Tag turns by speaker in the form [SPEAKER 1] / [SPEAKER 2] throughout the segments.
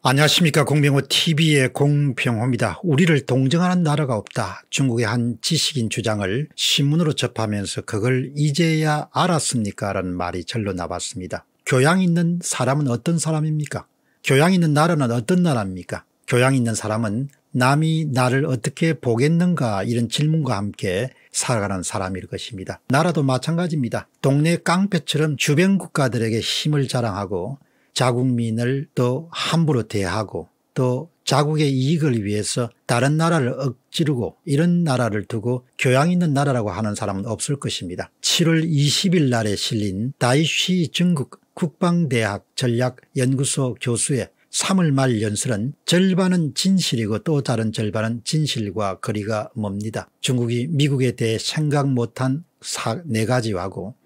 [SPEAKER 1] 안녕하십니까 공병호 tv의 공병호입니다. 우리를 동정하는 나라가 없다. 중국의 한 지식인 주장을 신문으로 접하면서 그걸 이제야 알았습니까 라는 말이 절로 나왔습니다. 교양 있는 사람은 어떤 사람입니까? 교양 있는 나라는 어떤 나라입니까? 교양 있는 사람은 남이 나를 어떻게 보겠는가 이런 질문과 함께 살아가는 사람일 것입니다. 나라도 마찬가지입니다. 동네 깡패처럼 주변 국가들에게 힘을 자랑하고 자국민을 또 함부로 대하고 또 자국의 이익을 위해서 다른 나라를 억지르고 이런 나라를 두고 교양 있는 나라라고 하는 사람은 없을 것입니다. 7월 20일 날에 실린 다이쉬 중국 국방대학 전략연구소 교수의 3월 말 연설은 절반은 진실이고 또 다른 절반은 진실과 거리가 멉니다. 중국이 미국에 대해 생각 못한 4, 네 가지와고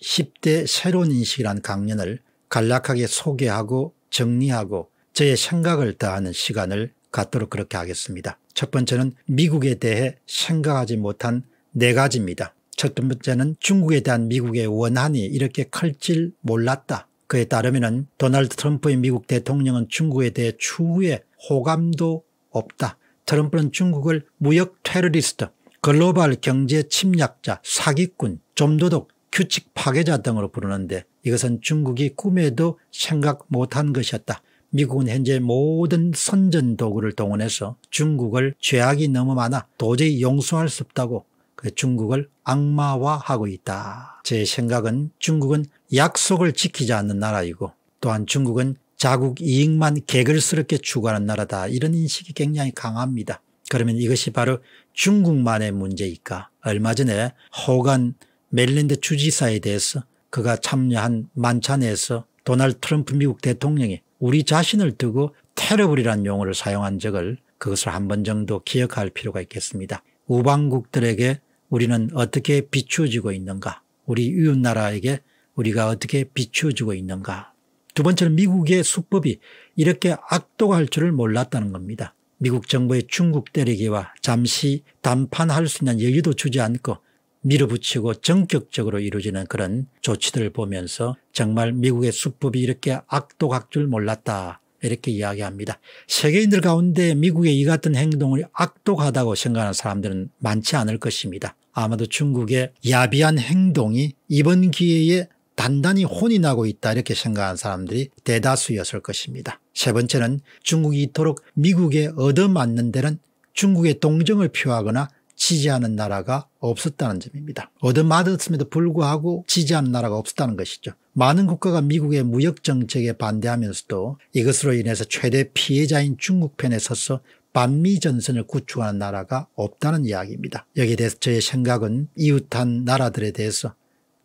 [SPEAKER 1] 10대 새로운 인식이란 강연을 간략하게 소개하고 정리하고 저의 생각을 더하는 시간을 갖도록 그렇게 하겠습니다. 첫 번째는 미국에 대해 생각하지 못한 네 가지입니다. 첫 번째는 중국에 대한 미국의 원한이 이렇게 클 줄 몰랐다. 그에 따르면 도널드 트럼프의 미국 대통령은 중국에 대해 추후에 호감도 없다. 트럼프는 중국을 무역 테러리스트, 글로벌 경제 침략자, 사기꾼, 좀도독 규칙 파괴자 등으로 부르는데 이것은 중국이 꿈에도 생각 못한 것이었다. 미국은 현재 모든 선전 도구를 동원해서 중국을 죄악이 너무 많아 도저히 용서할 수 없다고 그 중국을 악마화하고 있다. 제 생각은 중국은 약속을 지키지 않는 나라이고 또한 중국은 자국 이익만 개걸스럽게 추구하는 나라다. 이런 인식이 굉장히 강합니다. 그러면 이것이 바로 중국만의 문제일까? 얼마 전에 호간 멜린드 주지사에 대해서 그가 참여한 만찬에서 도널드 트럼프 미국 대통령이 우리 자신을 두고 테러블이라는 용어를 사용한 적을 그것을 한 번 정도 기억할 필요가 있겠습니다. 우방국들에게 우리는 어떻게 비추어지고 있는가 우리 이웃나라에게 우리가 어떻게 비추어지고 있는가 두 번째는 미국의 수법이 이렇게 악독할 줄을 몰랐다는 겁니다. 미국 정부의 중국 때리기와 잠시 담판할 수 있는 여유도 주지 않고 밀어붙이고 전격적으로 이루어지는 그런 조치들을 보면서 정말 미국의 수법이 이렇게 악독할줄 몰랐다 이렇게 이야기합니다. 세계인들 가운데 미국의 이 같은 행동을 악독하다고 생각하는 사람들은 많지 않을 것입니다. 아마도 중국의 야비한 행동이 이번 기회에 단단히 혼이 나고 있다 이렇게 생각하는 사람들이 대다수였을 것입니다. 세 번째는 중국이 이토록 미국에 얻어맞는 데는 중국의 동정을 표하거나 지지하는 나라가 없었다는 점입니다. 얻어맞았음에도 불구하고 지지하는 나라가 없었다는 것이죠. 많은 국가가 미국의 무역 정책에 반대하면서도 이것으로 인해서 최대 피해자인 중국 편에 서서 반미 전선을 구축하는 나라가 없다는 이야기입니다. 여기에 대해서 저의 생각은 이웃한 나라들에 대해서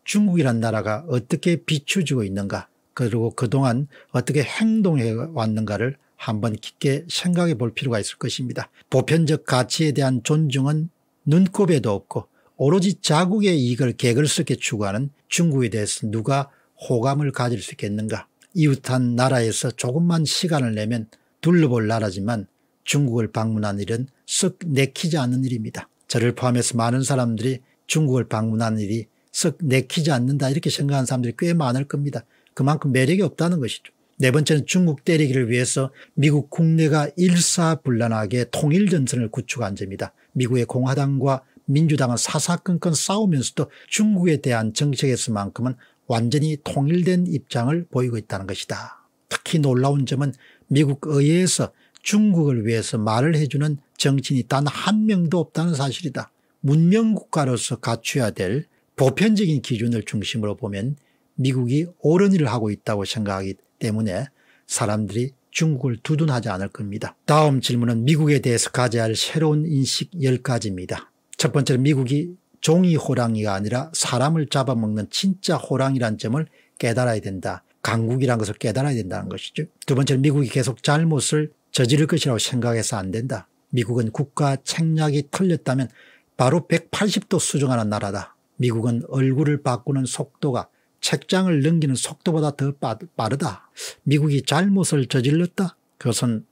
[SPEAKER 1] 중국이란 나라가 어떻게 비춰지고 있는가 그리고 그동안 어떻게 행동해 왔는가를 한번 깊게 생각해 볼 필요가 있을 것입니다. 보편적 가치에 대한 존중은 눈곱에도 없고 오로지 자국의 이익을 개걸스럽게 추구하는 중국에 대해서 누가 호감을 가질 수 있겠는가 이웃한 나라에서 조금만 시간을 내면 둘러볼 나라지만 중국을 방문한 일은 썩 내키지 않는 일입니다. 저를 포함해서 많은 사람들이 중국을 방문한 일이 썩 내키지 않는다 이렇게 생각하는 사람들이 꽤 많을 겁니다. 그만큼 매력이 없다는 것이죠. 네 번째는 중국 때리기를 위해서 미국 국내가 일사불란하게 통일전선을 구축한 점이다. 미국의 공화당과 민주당은 사사건건 싸우면서도 중국에 대한 정책에서만큼은 완전히 통일된 입장을 보이고 있다는 것이다. 특히 놀라운 점은 미국 의회에서 중국을 위해서 말을 해주는 정치인이 단 한 명도 없다는 사실이다. 문명국가로서 갖춰야 될 보편적인 기준을 중심으로 보면 미국이 옳은 일을 하고 있다고 생각하기 때문에 사람들이 중국을 두둔하지 않을 겁니다. 다음 질문은 미국에 대해서 가져야 할 새로운 인식 10가지입니다. 첫 번째는 미국이 종이 호랑이가 아니라 사람을 잡아먹는 진짜 호랑이란 점을 깨달아야 된다. 강국이란 것을 깨달아야 된다는 것이죠. 두 번째는 미국이 계속 잘못을 저지를 것이라고 생각해서 안 된다. 미국은 국가 책략이 틀렸다면 바로 180도 수정하는 나라다. 미국은 얼굴을 바꾸는 속도가 책장을 넘기는 속도보다 더 빠르다. 미국이 잘못을 저질렀다. 그것은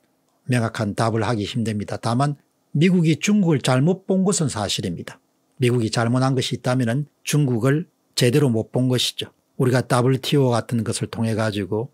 [SPEAKER 1] 명확한 답을 하기 힘듭니다. 다만 미국이 중국을 잘못 본 것은 사실입니다. 미국이 잘못한 것이 있다면 중국을 제대로 못 본 것이죠. 우리가 WTO 같은 것을 통해 가지고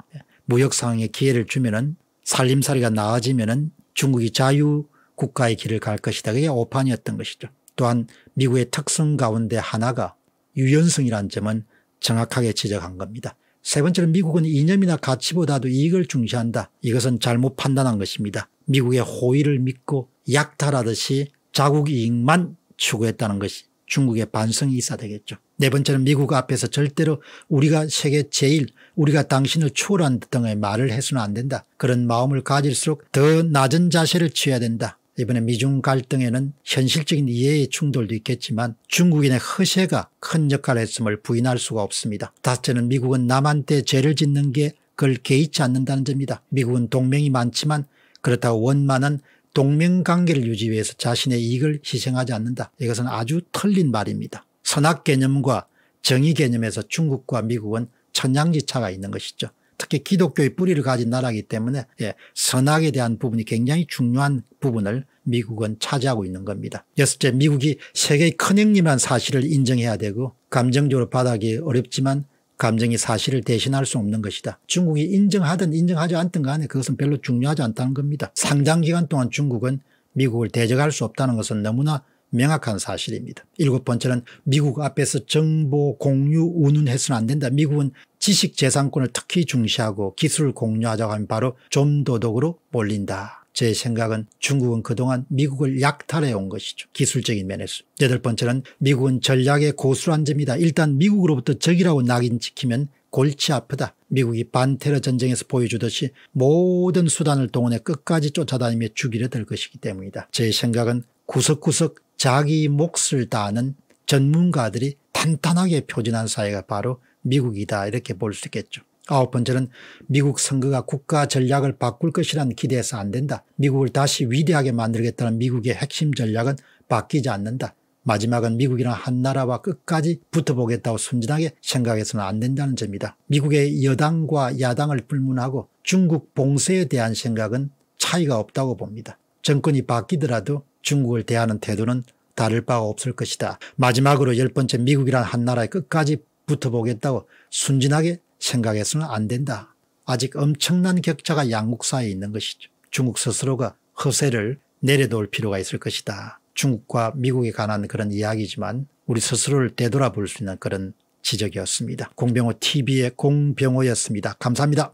[SPEAKER 1] 무역 상황에 기회를 주면은 살림살이가 나아지면은 중국이 자유 국가의 길을 갈 것이다. 그게 오판이었던 것이죠. 또한 미국의 특성 가운데 하나가 유연성이라는 점은 정확하게 지적한 겁니다. 세 번째로 미국은 이념이나 가치보다도 이익을 중시한다. 이것은 잘못 판단한 것입니다. 미국의 호의를 믿고 약탈하듯이 자국 이익만 추구했다는 것이 중국의 반성이 있어야 되겠죠. 네 번째는 미국 앞에서 절대로 우리가 세계 제일 우리가 당신을 초월한 등의 말을 해서는 안 된다. 그런 마음을 가질수록 더 낮은 자세를 취해야 된다. 이번에 미중 갈등에는 현실적인 이해의 충돌도 있겠지만 중국인의 허세가 큰 역할을 했음을 부인할 수가 없습니다. 다째는 미국은 남한테 죄를 짓는 게 그걸 개의치 않는다는 점이다. 미국은 동맹이 많지만 그렇다고 원만한 동맹관계를 유지 위해서 자신의 이익을 희생하지 않는다. 이것은 아주 틀린 말입니다. 선악 개념과 정의 개념에서 중국과 미국은 천양지차가 있는 것이죠. 특히 기독교의 뿌리를 가진 나라이기 때문에 예, 선악에 대한 부분이 굉장히 중요한 부분을 미국은 차지하고 있는 겁니다. 여섯째 미국이 세계의 큰행님한 사실을 인정해야 되고 감정적으로 바닥기 어렵지만 감정이 사실을 대신할 수 없는 것이다. 중국이 인정하든 인정하지 않든 간에 그것은 별로 중요하지 않다는 겁니다. 상당 기간 동안 중국은 미국을 대적할 수 없다는 것은 너무나 명확한 사실입니다. 일곱 번째는 미국 앞에서 정보 공유 운운해서는 안 된다. 미국은 지식 재산권을 특히 중시하고 기술을 공유하자고 하면 바로 좀도덕으로 몰린다. 제 생각은 중국은 그동안 미국을 약탈해 온 것이죠. 기술적인 면에서. 여덟 번째는 미국은 전략의 고수란 점이다. 일단 미국으로부터 적이라고 낙인 찍히면 골치 아프다. 미국이 반테러 전쟁에서 보여주듯이 모든 수단을 동원해 끝까지 쫓아다니며 죽이려 들 것이기 때문이다. 제 생각은 구석구석 자기 몫을 다하는 전문가들이 탄탄하게 표진한 사회가 바로 미국이다 이렇게 볼 수 있겠죠. 아홉 번째는 미국 선거가 국가 전략을 바꿀 것이란 기대해서 안 된다. 미국을 다시 위대하게 만들겠다는 미국의 핵심 전략은 바뀌지 않는다. 마지막은 미국이란 한 나라와 끝까지 붙어보겠다고 순진하게 생각해서는 안 된다는 점이다. 미국의 여당과 야당을 불문하고 중국 봉쇄에 대한 생각은 차이가 없다고 봅니다. 정권이 바뀌더라도 중국을 대하는 태도는 다를 바가 없을 것이다. 마지막으로 열 번째 미국이란 한 나라에 끝까지 붙어보겠다고 순진하게 생각해서는 안 된다. 아직 엄청난 격차가 양국 사이에 있는 것이죠. 중국 스스로가 허세를 내려놓을 필요가 있을 것이다. 중국과 미국에 관한 그런 이야기지만 우리 스스로를 되돌아볼 수 있는 그런 지적이었습니다. 공병호 TV의 공병호였습니다. 감사합니다.